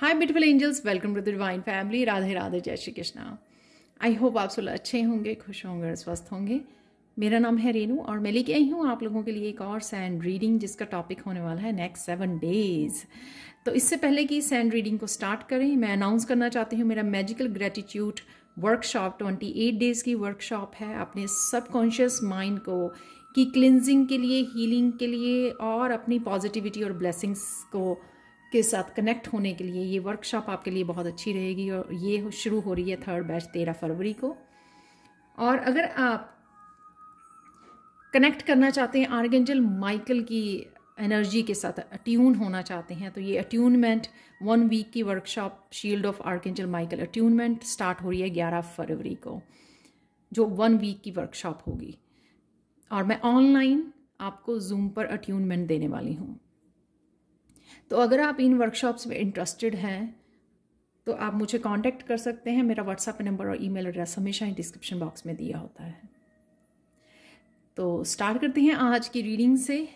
Hi beautiful angels welcome to the divine family Radhe Radhe जय Shri Krishna I hope आप सब अच्छे होंगे खुश होंगे और स्वस्थ होंगे मेरा नाम है रेनू और मैं लेके आई हूँ आप लोगों के लिए एक और सैंड रीडिंग जिसका टॉपिक होने वाला है नेक्स्ट सेवन डेज तो इससे पहले कि सैंड रीडिंग को स्टार्ट करें मैं अनाउंस करना चाहती हूँ मेरा magical gratitude workshop twenty eight days की वर्कशॉप है अपने सबकॉन्शियस माइंड को की क्लिनजिंग के लिए हीलिंग के लिए और अपनी पॉजिटिविटी और ब्लेसिंग्स को के साथ कनेक्ट होने के लिए ये वर्कशॉप आपके लिए बहुत अच्छी रहेगी और ये शुरू हो रही है थर्ड बैच तेरह फरवरी को और अगर आप कनेक्ट करना चाहते हैं आर्गेंजल माइकल की एनर्जी के साथ अट्यून होना चाहते हैं तो ये अट्यूनमेंट वन वीक की workshop shield of archangel Michael attunement start हो रही है ग्यारह फरवरी को जो वन वीक की वर्कशॉप होगी और मैं ऑनलाइन आपको जूम पर अट्यूनमेंट देने वाली हूँ तो अगर आप इन वर्कशॉप्स में इंटरेस्टेड हैं तो आप मुझे कांटेक्ट कर सकते हैं मेरा व्हाट्सअप नंबर और ईमेल एड्रेस हमेशा ही डिस्क्रिप्शन बॉक्स में दिया होता है तो स्टार्ट करते हैं आज की रीडिंग से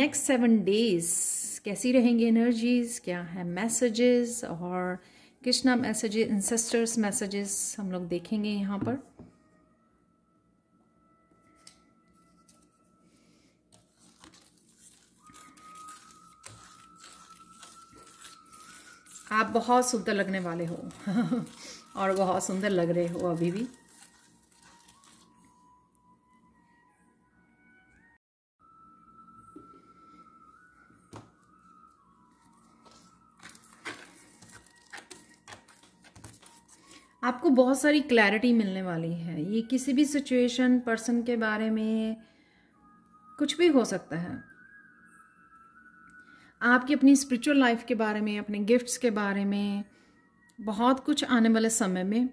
नेक्स्ट सेवन डेज कैसी रहेंगी एनर्जीज क्या है मैसेजेस और कृष्णा मैसेजेस इंसेस्टर्स मैसेजेस हम लोग देखेंगे यहाँ पर आप बहुत सुंदर लगने वाले हो और बहुत सुंदर लग रहे हो अभी भी आपको बहुत सारी क्लैरिटी मिलने वाली है ये किसी भी सिचुएशन पर्सन के बारे में कुछ भी हो सकता है आपकी अपनी स्पिरिचुअल लाइफ के बारे में अपने गिफ्ट्स के बारे में बहुत कुछ आने वाले समय में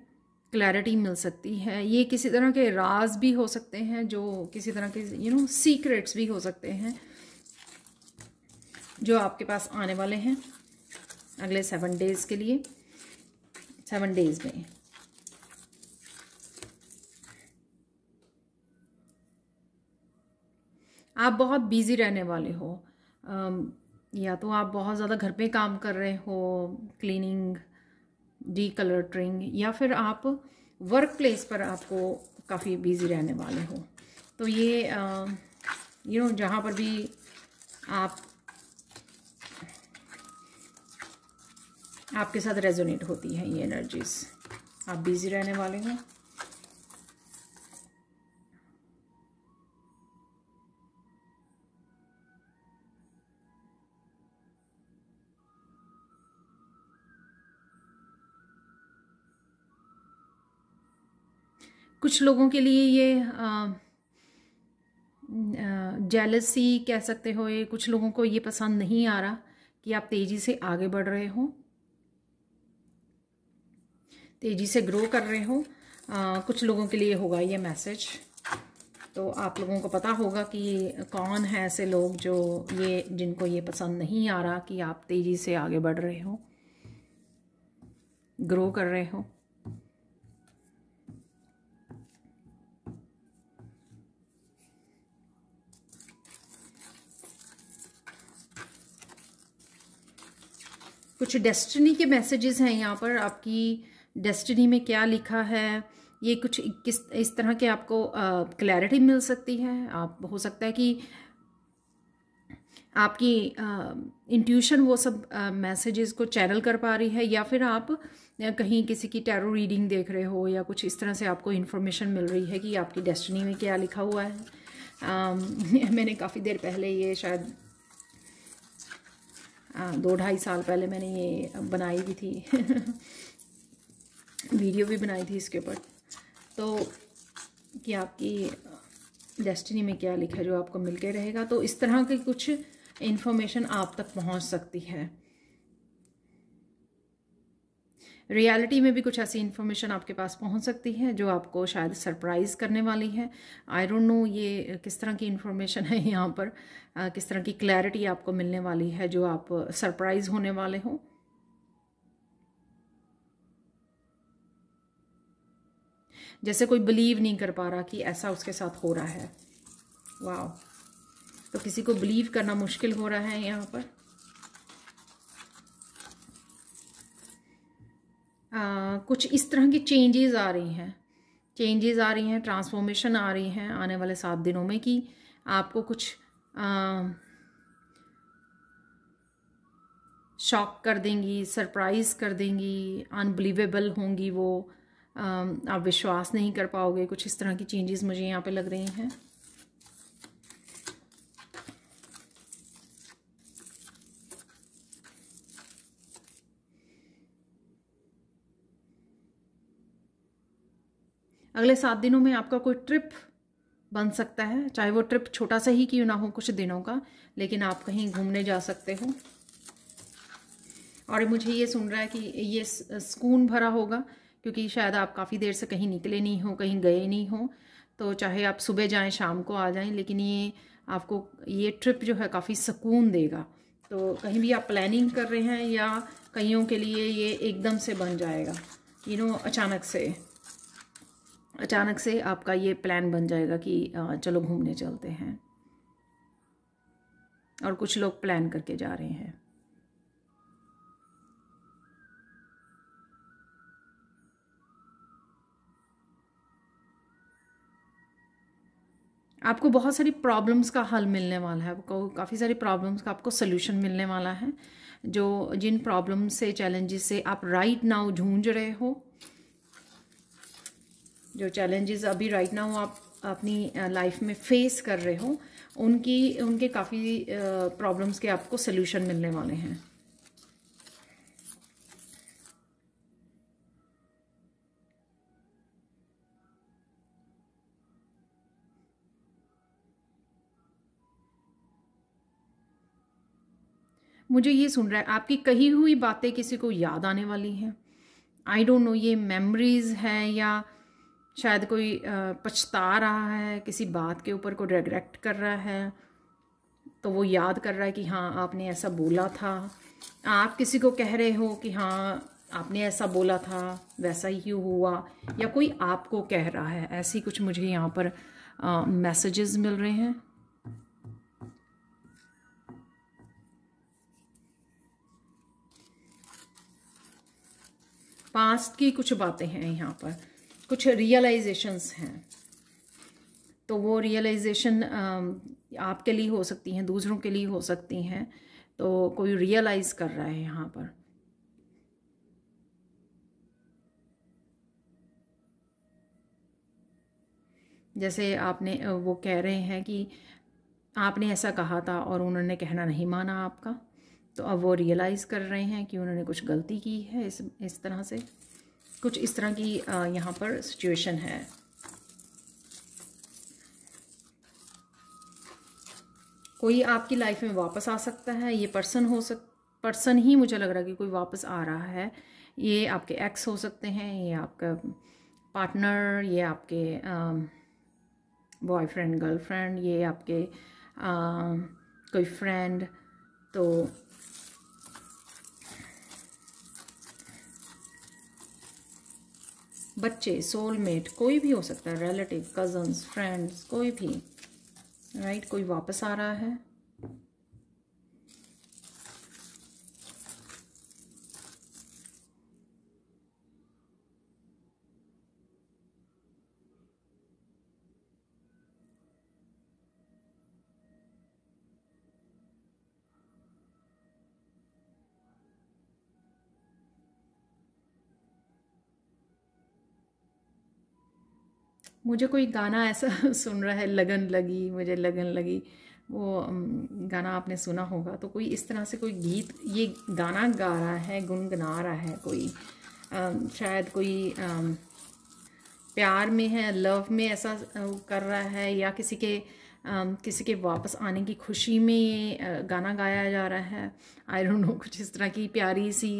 क्लैरिटी मिल सकती है ये किसी तरह के राज भी हो सकते हैं जो किसी तरह के यू नो सीक्रेट्स भी हो सकते हैं जो आपके पास आने वाले हैं अगले सेवन डेज के लिए सेवन डेज में आप बहुत बिजी रहने वाले हो या तो आप बहुत ज़्यादा घर पे काम कर रहे हो क्लीनिंग डी कलर्टरिंग या फिर आप वर्क प्लेस पर आपको काफ़ी बिजी रहने वाले हो तो ये यू नो जहाँ पर भी आप आपके साथ रेजोनेट होती हैं ये एनर्जीज़ आप बिज़ी रहने वाले हैं कुछ लोगों के लिए ये जेलसी कह सकते हो ये कुछ लोगों को ये पसंद नहीं आ रहा कि आप तेज़ी से आगे बढ़ रहे हो तेज़ी से ग्रो कर रहे हो आ, कुछ लोगों के लिए होगा ये मैसेज तो आप लोगों को पता होगा कि कौन है ऐसे लोग जो ये जिनको ये पसंद नहीं आ रहा कि आप तेज़ी से आगे बढ़ रहे हो ग्रो कर रहे हो कुछ डेस्टिनी के मैसेजेस हैं यहाँ पर आपकी डेस्टिनी में क्या लिखा है ये कुछ किस इस तरह के आपको क्लैरिटी मिल सकती है आप हो सकता है कि आपकी इंट्यूशन वो सब मैसेजेस को चैनल कर पा रही है या फिर आप कहीं किसी की टैरो रीडिंग देख रहे हो या कुछ इस तरह से आपको इन्फॉर्मेशन मिल रही है कि आपकी डेस्टिनी में क्या लिखा हुआ है आ, मैंने काफ़ी देर पहले ये शायद हाँ, दो ढाई साल पहले मैंने ये बनाई भी थी वीडियो भी बनाई थी इसके ऊपर तो कि आपकी डेस्टिनी में क्या लिखा है जो आपको मिल के रहेगा तो इस तरह की कुछ इन्फॉर्मेशन आप तक पहुंच सकती है रियलिटी में भी कुछ ऐसी इन्फॉर्मेशन आपके पास पहुंच सकती है जो आपको शायद सरप्राइज़ करने वाली है आई डोंट नो ये किस तरह की इन्फॉर्मेशन है यहाँ पर आ, किस तरह की क्लैरिटी आपको मिलने वाली है जो आप सरप्राइज़ होने वाले हों जैसे कोई बिलीव नहीं कर पा रहा कि ऐसा उसके साथ हो रहा है वाह तो किसी को बिलीव करना मुश्किल हो रहा है यहाँ पर आ, कुछ इस तरह की चेंजेस आ रही हैं चेंजेस आ रही हैं ट्रांसफॉर्मेशन आ रही हैं आने वाले सात दिनों में कि आपको कुछ शॉक कर देंगी सरप्राइज़ कर देंगी अनबिलीवेबल होंगी वो आ, आप विश्वास नहीं कर पाओगे कुछ इस तरह की चेंजेस मुझे यहाँ पे लग रही हैं अगले सात दिनों में आपका कोई ट्रिप बन सकता है चाहे वो ट्रिप छोटा सा ही क्यों ना हो कुछ दिनों का लेकिन आप कहीं घूमने जा सकते हो और मुझे ये सुन रहा है कि ये सुकून भरा होगा क्योंकि शायद आप काफ़ी देर से कहीं निकले नहीं हो कहीं गए नहीं हो तो चाहे आप सुबह जाएं शाम को आ जाएं लेकिन ये आपको ये ट्रिप जो है काफ़ी सुकून देगा तो कहीं भी आप प्लानिंग कर रहे हैं या कईयों के लिए ये एकदम से बन जाएगा यू नो अचानक से अचानक से आपका ये प्लान बन जाएगा कि चलो घूमने चलते हैं और कुछ लोग प्लान करके जा रहे हैं आपको बहुत सारी प्रॉब्लम्स का हल मिलने वाला है आपको काफ़ी सारी प्रॉब्लम्स का आपको सोल्यूशन मिलने वाला है जो जिन प्रॉब्लम से चैलेंजेस से आप राइट नाउ झूंझ रहे हो जो चैलेंजेस अभी राइट नाउ आप अपनी लाइफ में फेस कर रहे हो उनकी उनके काफ़ी प्रॉब्लम्स के आपको सोल्यूशन मिलने वाले हैं मुझे ये सुन रहा है आपकी कही हुई बातें किसी को याद आने वाली हैं आई डोंट नो ये मेमोरीज हैं या शायद कोई पछता रहा है किसी बात के ऊपर कोई रिग्रेट कर रहा है तो वो याद कर रहा है कि हाँ आपने ऐसा बोला था आप किसी को कह रहे हो कि हाँ आपने ऐसा बोला था वैसा ही हुआ या कोई आपको कह रहा है ऐसी कुछ मुझे यहाँ पर मैसेजेस मिल रहे हैं पास्ट की कुछ बातें हैं यहाँ पर कुछ रियलाइजेशंस हैं तो वो रियलाइजेशन um, आपके लिए हो सकती हैं दूसरों के लिए हो सकती हैं तो कोई रियलाइज़ कर रहा है यहाँ पर जैसे आपने वो कह रहे हैं कि आपने ऐसा कहा था और उन्होंने कहना नहीं माना आपका तो अब वो रियलाइज़ कर रहे हैं कि उन्होंने कुछ गलती की है इस इस तरह से कुछ इस तरह की यहाँ पर सिचुएशन है कोई आपकी लाइफ में वापस आ सकता है ये पर्सन हो सक पर्सन ही मुझे लग रहा है कि कोई वापस आ रहा है ये आपके एक्स हो सकते हैं ये आपका पार्टनर ये आपके बॉयफ्रेंड गर्लफ्रेंड ये आपके आ, कोई फ्रेंड तो बच्चे सोलमेट कोई भी हो सकता है रिलेटिव कजन्स फ्रेंड्स कोई भी राइट right? कोई वापस आ रहा है मुझे कोई गाना ऐसा सुन रहा है लगन लगी मुझे लगन लगी वो गाना आपने सुना होगा तो कोई इस तरह से कोई गीत ये गाना गा रहा है गुनगुना रहा है कोई आ, शायद कोई आ, प्यार में है लव में ऐसा कर रहा है या किसी के आ, किसी के वापस आने की खुशी में गाना गाया जा रहा है आई डोंट नो कुछ इस तरह की प्यारी सी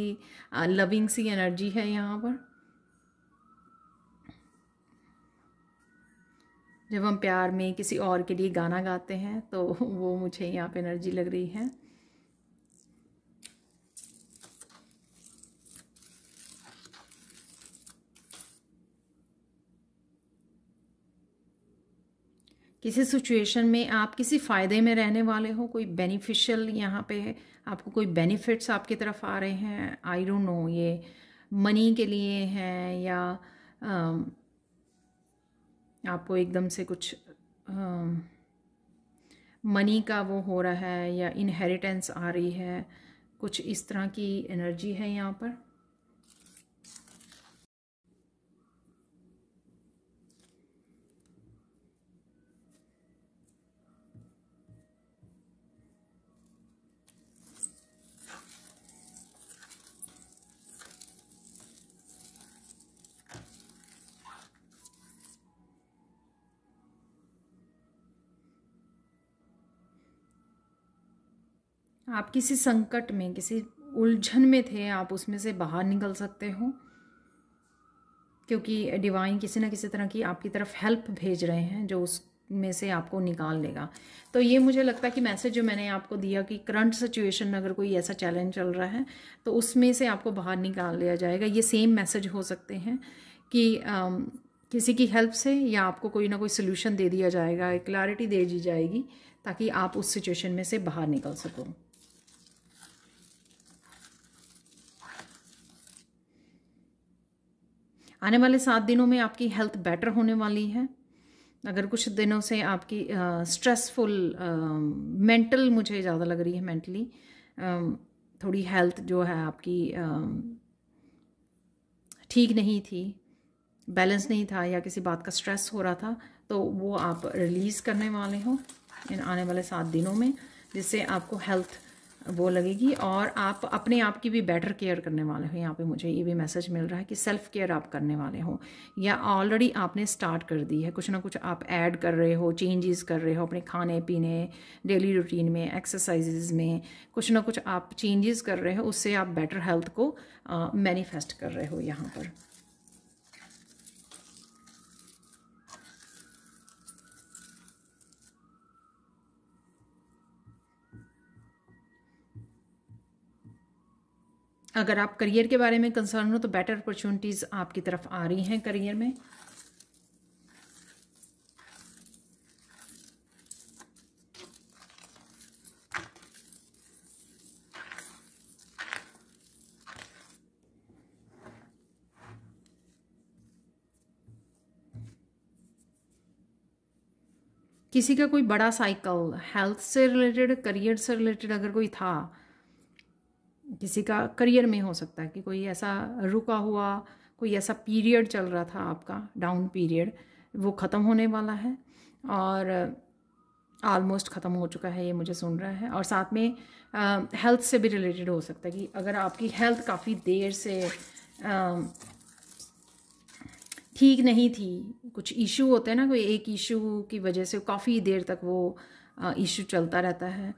लविंग सी एनर्जी है यहाँ पर जब हम प्यार में किसी और के लिए गाना गाते हैं तो वो मुझे यहाँ पे एनर्जी लग रही है किसी सिचुएशन में आप किसी फ़ायदे में रहने वाले हो कोई बेनिफिशियल यहाँ पे है आपको कोई बेनिफिट्स आपकी तरफ आ रहे हैं आई डोंट नो ये मनी के लिए हैं या आ, आपको एकदम से कुछ मनी का वो हो रहा है या इनहेरिटेंस आ रही है कुछ इस तरह की एनर्जी है यहाँ पर आप किसी संकट में किसी उलझन में थे आप उसमें से बाहर निकल सकते हो क्योंकि डिवाइन किसी ना किसी तरह की आपकी तरफ हेल्प भेज रहे हैं जो उस में से आपको निकाल लेगा तो ये मुझे लगता है कि मैसेज जो मैंने आपको दिया कि करंट सिचुएशन में अगर कोई ऐसा चैलेंज चल रहा है तो उसमें से आपको बाहर निकाल लिया जाएगा ये सेम मैसेज हो सकते हैं कि आ, किसी की हेल्प से या आपको कोई ना कोई सोल्यूशन दे दिया जाएगा क्लैरिटी दे दी जाएगी ताकि आप उस सिचुएशन में से बाहर निकल सको आने वाले सात दिनों में आपकी हेल्थ बेटर होने वाली है अगर कुछ दिनों से आपकी स्ट्रेसफुल मेंटल मुझे ज़्यादा लग रही है मेंटली थोड़ी हेल्थ जो है आपकी ठीक नहीं थी बैलेंस नहीं था या किसी बात का स्ट्रेस हो रहा था तो वो आप रिलीज़ करने वाले हो इन आने वाले सात दिनों में जिससे आपको हेल्थ वो लगेगी और आप अपने आप की भी बेटर केयर करने वाले हो यहाँ पे मुझे ये भी मैसेज मिल रहा है कि सेल्फ़ केयर आप करने वाले हो या ऑलरेडी आपने स्टार्ट कर दी है कुछ ना कुछ आप ऐड कर रहे हो चेंजेस कर रहे हो अपने खाने पीने डेली रूटीन में एक्सरसाइजेज में कुछ ना कुछ आप चेंजेस कर रहे हो उससे आप बेटर हेल्थ को मैनिफेस्ट कर रहे हो यहाँ पर अगर आप करियर के बारे में कंसर्न हो तो बेटर अपॉर्चुनिटीज़ आपकी तरफ आ रही हैं करियर में किसी का कोई बड़ा साइकिल हेल्थ से रिलेटेड करियर से रिलेटेड अगर कोई था किसी का करियर में हो सकता है कि कोई ऐसा रुका हुआ कोई ऐसा पीरियड चल रहा था आपका डाउन पीरियड वो ख़त्म होने वाला है और आलमोस्ट ख़त्म हो चुका है ये मुझे सुन रहा है और साथ में हेल्थ से भी रिलेटेड हो सकता है कि अगर आपकी हेल्थ काफ़ी देर से ठीक नहीं थी कुछ इशू होते हैं ना कोई एक इशू की वजह से काफ़ी देर तक वो इशू चलता रहता है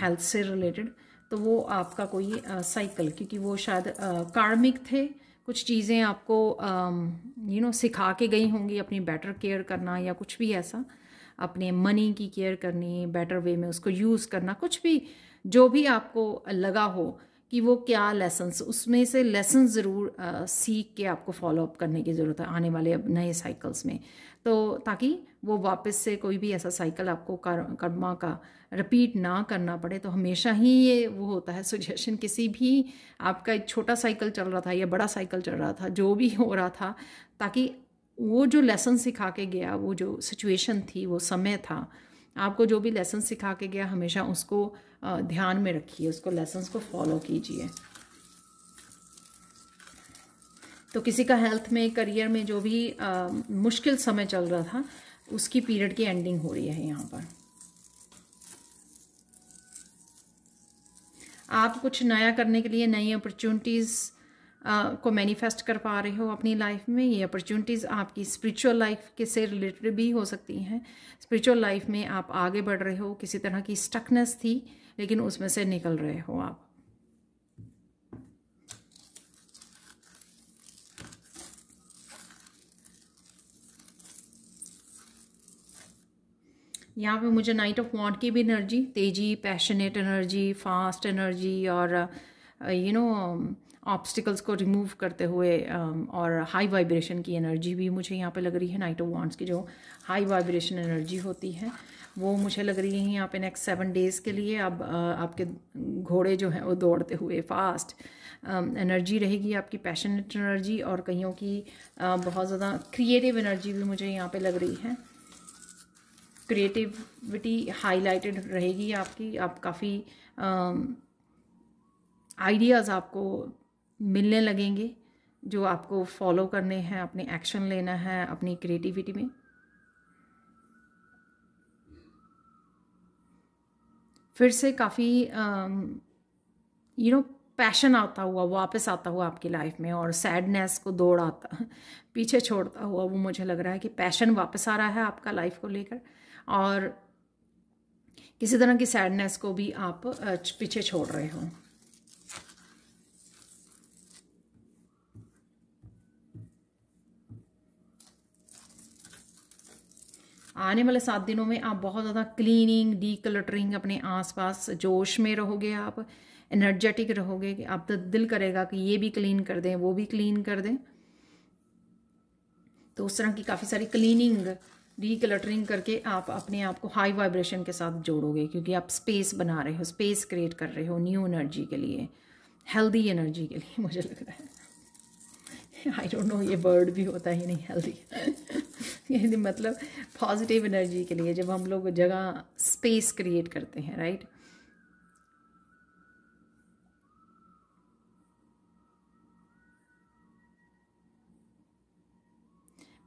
हेल्थ से रिलेटेड तो वो आपका कोई साइकिल क्योंकि वो शायद कार्मिक थे कुछ चीज़ें आपको यू नो सिखा के गई होंगी अपनी बेटर केयर करना या कुछ भी ऐसा अपने मनी की केयर करनी बेटर वे में उसको यूज़ करना कुछ भी जो भी आपको लगा हो कि वो क्या लेसन्स उसमें से लेसन ज़रूर सीख के आपको फॉलोअप करने की ज़रूरत है आने वाले अब नए साइकिल्स में तो ताकि वो वापस से कोई भी ऐसा साइकिल आपको कर्मा का रिपीट ना करना पड़े तो हमेशा ही ये वो होता है सुजेशन किसी भी आपका एक छोटा साइकिल चल रहा था या बड़ा साइकिल चल रहा था जो भी हो रहा था ताकि वो जो लेसन सिखा के गया वो जो सिचुएशन थी वो समय था आपको जो भी लेसन सिखा के गया हमेशा उसको ध्यान में रखिए उसको लेसन्स को फॉलो कीजिए तो किसी का हेल्थ में करियर में जो भी आ, मुश्किल समय चल रहा था उसकी पीरियड की एंडिंग हो रही है यहाँ पर आप कुछ नया करने के लिए नई अपॉर्चुनिटीज़ uh, को मैनिफेस्ट कर पा रहे हो अपनी लाइफ में ये अपॉर्चुनिटीज़ आपकी स्पिरिचुअल लाइफ के से रिलेटेड भी हो सकती हैं स्पिरिचुअल लाइफ में आप आगे बढ़ रहे हो किसी तरह की स्टकनेस थी लेकिन उसमें से निकल रहे हो आप यहाँ पे मुझे नाइट ऑफ वॉन्ट की भी एनर्जी तेजी पैशनेट एनर्जी फास्ट एनर्जी और यू नो ऑब्स्टिकल्स को रिमूव करते हुए um, और हाई वाइब्रेशन की एनर्जी भी मुझे यहाँ पे लग रही है नाइट ऑफ वॉन्ट्स की जो हाई वाइब्रेशन एनर्जी होती है वो मुझे लग रही है यहाँ पे नेक्स्ट सेवन डेज़ के लिए अब uh, आपके घोड़े जो हैं वो दौड़ते हुए फास्ट एनर्जी um, रहेगी आपकी पैशनेट एनर्जी और कईयों की uh, बहुत ज़्यादा क्रिएटिव एनर्जी भी मुझे यहाँ पे लग रही है क्रिएटिविटी हाईलाइटेड रहेगी आपकी आप काफ़ी आइडियाज़ आपको मिलने लगेंगे जो आपको फॉलो करने हैं अपने एक्शन लेना है अपनी क्रिएटिविटी में फिर से काफ़ी यू नो पैशन आता हुआ वापस आता हुआ आपकी लाइफ में और सैडनेस को दौड़ आता पीछे छोड़ता हुआ वो मुझे लग रहा है कि पैशन वापस आ रहा है आपका लाइफ को लेकर और किसी तरह की सैडनेस को भी आप पीछे छोड़ रहे हो आने वाले सात दिनों में आप बहुत ज़्यादा क्लीनिंग डी कलटरिंग अपने आसपास जोश में रहोगे आप एनर्जेटिक रहोगे कि आप तो दिल करेगा कि ये भी क्लीन कर दें वो भी क्लीन कर दें तो उस तरह की काफ़ी सारी क्लीनिंग कलटरिंग करके आप अपने आप को हाई वाइब्रेशन के साथ जोड़ोगे क्योंकि आप स्पेस बना रहे हो स्पेस क्रिएट कर रहे हो न्यू एनर्जी के लिए हेल्दी एनर्जी के लिए मुझे लग रहा है आई डोंट नो ये वर्ड भी होता ही नहीं हेल्दी मतलब पॉजिटिव एनर्जी के लिए जब हम लोग जगह स्पेस क्रिएट करते हैं राइट right?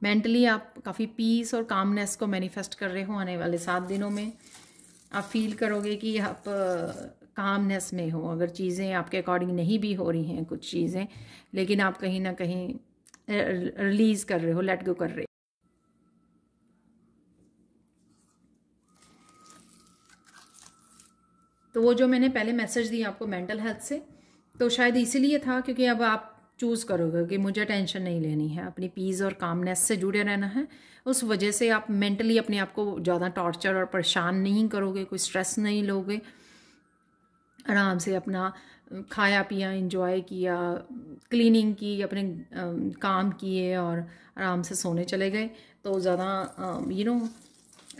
मेंटली आप काफ़ी पीस और कामनेस को मैनिफेस्ट कर रहे हो आने वाले सात दिनों में आप फील करोगे कि आप कामनेस में हो अगर चीज़ें आपके अकॉर्डिंग नहीं भी हो रही हैं कुछ चीज़ें लेकिन आप कहीं ना कहीं रिलीज़ कर रहे हो लेट गो कर रहे हो तो वो जो मैंने पहले मैसेज दिया आपको मेंटल हेल्थ से तो शायद इसीलिए था क्योंकि अब आप चूज़ करोगे कि मुझे टेंशन नहीं लेनी है अपनी पीस और कामनेस से जुड़े रहना है उस वजह से आप मेंटली अपने आप को ज़्यादा टॉर्चर और परेशान नहीं करोगे कोई स्ट्रेस नहीं लोगे आराम से अपना खाया पिया इंजॉय किया क्लीनिंग की अपने काम किए और आराम से सोने चले गए तो ज़्यादा यू नो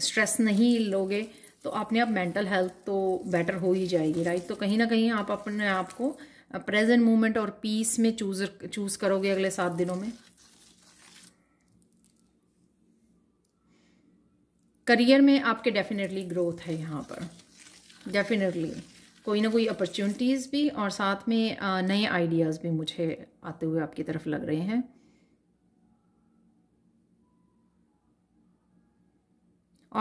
स्ट्रेस नहीं लोगे तो अपने आप मेंटल हेल्थ तो बेटर हो ही जाएगी राइट तो कहीं ना कहीं आप अपने आप को प्रेजेंट मूवमेंट और पीस में चूज चूज करोगे अगले सात दिनों में करियर में आपके डेफिनेटली ग्रोथ है यहाँ पर डेफिनेटली कोई ना कोई अपॉर्चुनिटीज़ भी और साथ में नए आइडियाज़ भी मुझे आते हुए आपकी तरफ लग रहे हैं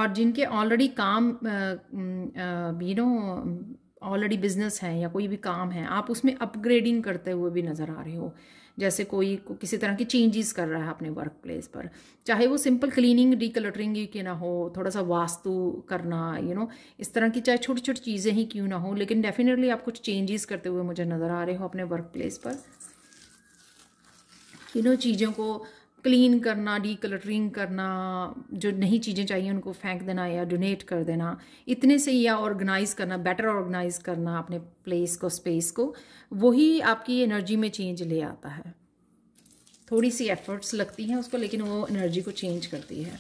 और जिनके ऑलरेडी काम यू नो ऑलरेडी बिजनेस है या कोई भी काम है आप उसमें अपग्रेडिंग करते हुए भी नज़र आ रहे हो जैसे कोई को किसी तरह के चेंजेस कर रहा है अपने वर्क प्लेस पर चाहे वो सिंपल क्लीनिंग रिकलटरिंग के ना हो थोड़ा सा वास्तु करना यू you नो know, इस तरह की चाहे छोटी छोटी चीज़ें ही क्यों ना हो लेकिन डेफिनेटली आप कुछ चेंजेस करते हुए मुझे नज़र आ रहे हो अपने वर्क प्लेस पर इनों चीज़ों को क्लीन करना डी कलरिंग करना जो नहीं चीज़ें चाहिए उनको फेंक देना या डोनेट कर देना इतने से या ऑर्गेनाइज करना बेटर ऑर्गेनाइज करना अपने प्लेस को स्पेस को वही आपकी एनर्जी में चेंज ले आता है थोड़ी सी एफर्ट्स लगती हैं उसको लेकिन वो एनर्जी को चेंज करती है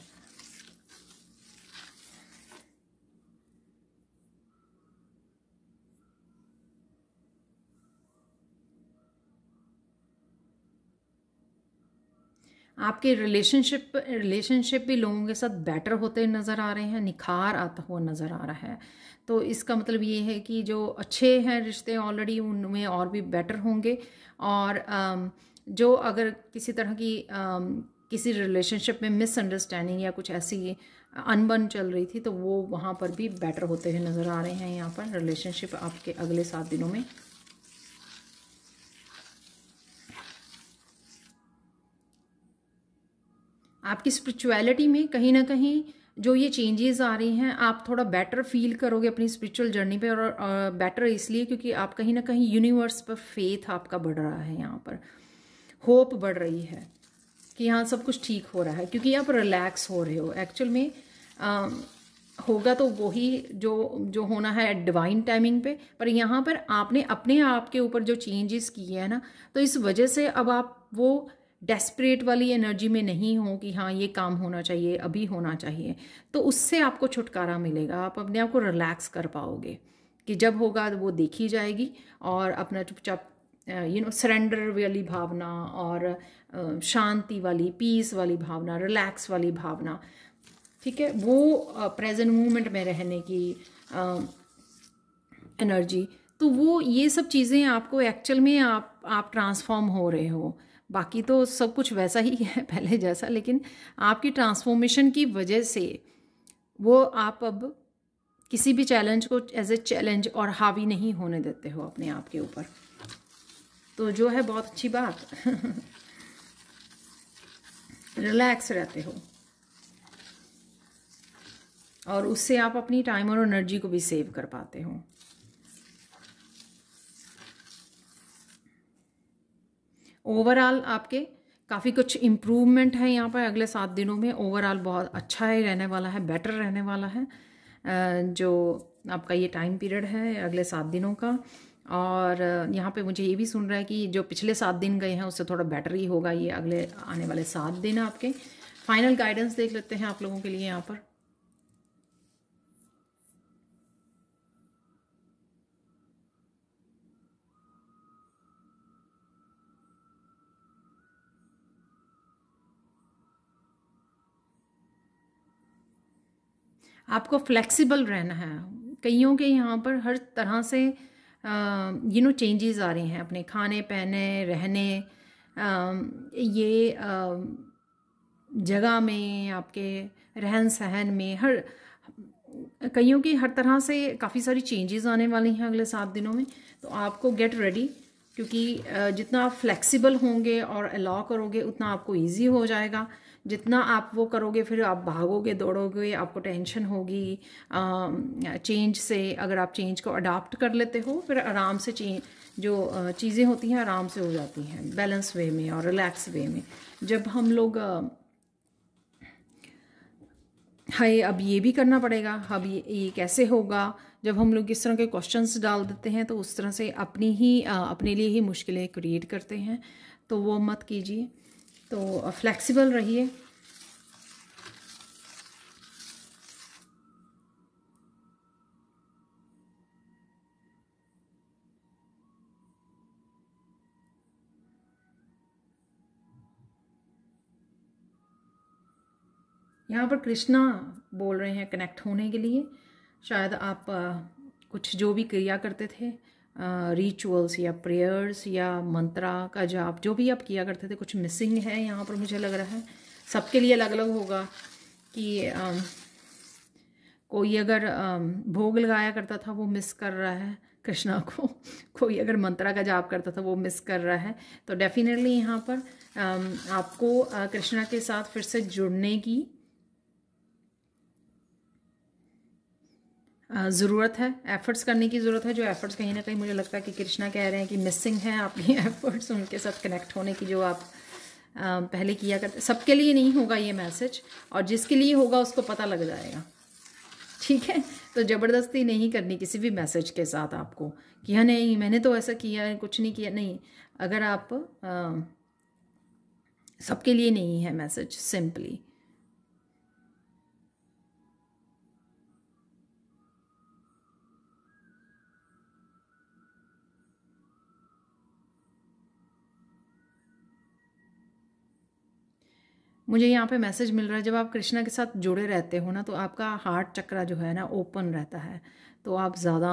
आपके रिलेशनशिप रिलेशनशिप भी लोगों के साथ बेटर होते नज़र आ रहे हैं निखार आता हुआ नज़र आ रहा है तो इसका मतलब ये है कि जो अच्छे हैं रिश्ते ऑलरेडी उनमें और भी बेटर होंगे और जो अगर किसी तरह की किसी रिलेशनशिप में मिसअंडरस्टैंडिंग या कुछ ऐसी अनबन चल रही थी तो वो वहाँ पर भी बेटर होते हुए नज़र आ रहे हैं यहाँ पर रिलेशनशिप आपके अगले सात दिनों में आपकी स्पिरिचुअलिटी में कहीं ना कहीं जो ये चेंजेस आ रही हैं आप थोड़ा बेटर फील करोगे अपनी स्पिरिचुअल जर्नी पे और बेटर इसलिए क्योंकि आप कहीं ना कहीं यूनिवर्स पर फेथ आपका बढ़ रहा है यहाँ पर होप बढ़ रही है कि यहाँ सब कुछ ठीक हो रहा है क्योंकि आप रिलैक्स हो रहे हो एक्चुअल में आ, होगा तो वही जो जो होना है डिवाइन टाइमिंग पे पर यहाँ पर आपने अपने आप के ऊपर जो चेंजेस किए हैं ना तो इस वजह से अब आप वो डेस्परेट वाली एनर्जी में नहीं हो कि हाँ ये काम होना चाहिए अभी होना चाहिए तो उससे आपको छुटकारा मिलेगा आप अपने आप को रिलैक्स कर पाओगे कि जब होगा तो वो देखी जाएगी और अपना चुपचाप यू नो सरेंडर वाली भावना और शांति वाली पीस वाली भावना रिलैक्स वाली भावना ठीक है वो प्रेजेंट मोमेंट में रहने की एनर्जी तो वो ये सब चीज़ें आपको एक्चुअल में आप आप ट्रांसफॉर्म हो रहे हो बाकी तो सब कुछ वैसा ही है पहले जैसा लेकिन आपकी ट्रांसफॉर्मेशन की वजह से वो आप अब किसी भी चैलेंज को एज ए चैलेंज और हावी नहीं होने देते हो अपने आप के ऊपर तो जो है बहुत अच्छी बात रिलैक्स रहते हो और उससे आप अपनी टाइम और एनर्जी को भी सेव कर पाते हो ओवरऑल आपके काफ़ी कुछ इम्प्रूवमेंट है यहाँ पर अगले सात दिनों में ओवरऑल बहुत अच्छा ही रहने वाला है बेटर रहने वाला है जो आपका ये टाइम पीरियड है अगले सात दिनों का और यहाँ पे मुझे ये भी सुन रहा है कि जो पिछले सात दिन गए हैं उससे थोड़ा बेटर ही होगा ये अगले आने वाले सात दिन आपके फाइनल गाइडेंस देख लेते हैं आप लोगों के लिए यहाँ पर आपको फ्लेक्सिबल रहना है कईयों के यहाँ पर हर तरह से यू नो चेंजेस आ रहे हैं अपने खाने पहने रहने आ, ये आ, जगह में आपके रहन सहन में हर कईयों की हर तरह से काफ़ी सारी चेंजेस आने वाली हैं अगले सात दिनों में तो आपको गेट रेडी क्योंकि जितना आप फ्लेक्सिबल होंगे और अलाउ करोगे उतना आपको इजी हो जाएगा जितना आप वो करोगे फिर आप भागोगे दौड़ोगे आपको टेंशन होगी चेंज से अगर आप चेंज को अडाप्ट कर लेते हो फिर आराम से चेंज जो चीज़ें होती हैं आराम से हो जाती हैं बैलेंस वे में और रिलैक्स वे में जब हम लोग हाय अब ये भी करना पड़ेगा अब ये, ये कैसे होगा जब हम लोग इस तरह के क्वेश्चंस डाल देते हैं तो उस तरह से अपनी ही अपने लिए ही मुश्किलें क्रिएट करते हैं तो वो मत कीजिए तो फ्लेक्सिबल रहिए यहाँ पर कृष्णा बोल रहे हैं कनेक्ट होने के लिए शायद आप कुछ जो भी क्रिया करते थे रिचुअल्स या प्रेयर्स या मंत्रा का जाप जो भी आप किया करते थे कुछ मिसिंग है यहाँ पर मुझे लग रहा है सबके लिए अलग अलग होगा कि आ, कोई अगर आ, भोग लगाया करता था वो मिस कर रहा है कृष्णा को कोई अगर मंत्रा का जाप करता था वो मिस कर रहा है तो डेफिनेटली यहाँ पर आपको कृष्णा के साथ फिर से जुड़ने की ज़रूरत है एफ़र्ट्स करने की ज़रूरत है जो एफ़र्ट्स कहीं ना कहीं मुझे लगता है कि कृष्णा कह रहे हैं कि मिसिंग है आपकी एफ़र्ट्स उनके साथ कनेक्ट होने की जो आप पहले किया करते सबके लिए नहीं होगा ये मैसेज और जिसके लिए होगा उसको पता लग जाएगा ठीक है तो ज़बरदस्ती नहीं करनी किसी भी मैसेज के साथ आपको कि हाँ नहीं मैंने तो ऐसा किया है कुछ नहीं किया नहीं अगर आप सबके लिए नहीं है मैसेज सिंपली मुझे यहाँ पे मैसेज मिल रहा है जब आप कृष्णा के साथ जुड़े रहते हो ना तो आपका हार्ट चक्रा जो है ना ओपन रहता है तो आप ज़्यादा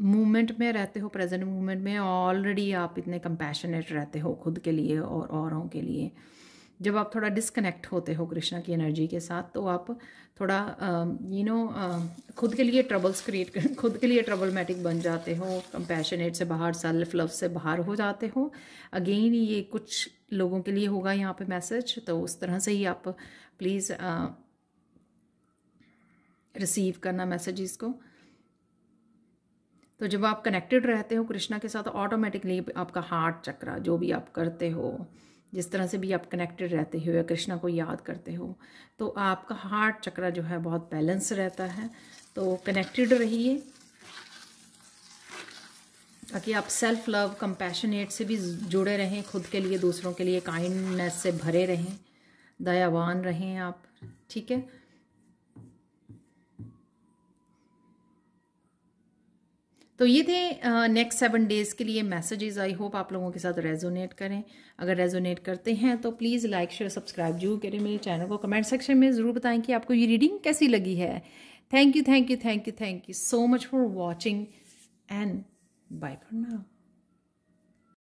मूवमेंट में रहते हो प्रेजेंट मूवमेंट में ऑलरेडी आप इतने कंपैशनेट रहते हो खुद के लिए और औरों के लिए जब आप थोड़ा डिसकनेक्ट होते हो कृष्णा की एनर्जी के साथ तो आप थोड़ा यू नो खुद के लिए ट्रबल्स क्रिएट कर खुद के लिए ट्रबलमेटिक बन जाते हो कंपैशनेट से बाहर सेल्फ लव से बाहर हो जाते हो अगेन ये कुछ लोगों के लिए होगा यहाँ पे मैसेज तो उस तरह से ही आप प्लीज़ रिसीव uh, करना मैसेजेस को तो जब आप कनेक्टेड रहते हो कृष्णा के साथ ऑटोमेटिकली तो आपका हार्ट चक्रा जो भी आप करते हो जिस तरह से भी आप कनेक्टेड रहते हो या कृष्णा को याद करते हो तो आपका हार्ट चक्रा जो है बहुत बैलेंस रहता है तो कनेक्टेड रहिए ताकि आप सेल्फ लव कंपैशनेट से भी जुड़े रहें खुद के लिए दूसरों के लिए काइंडनेस से भरे रहें दयावान रहें आप ठीक है तो ये थे नेक्स्ट सेवन डेज़ के लिए मैसेजेस आई होप आप लोगों के साथ रेजोनेट करें अगर रेजोनेट करते हैं तो प्लीज़ लाइक शेयर सब्सक्राइब जरूर करें मेरे चैनल को कमेंट सेक्शन में ज़रूर बताएं कि आपको ये रीडिंग कैसी लगी है thank you thank you thank you thank you so much for watching and Bye for now.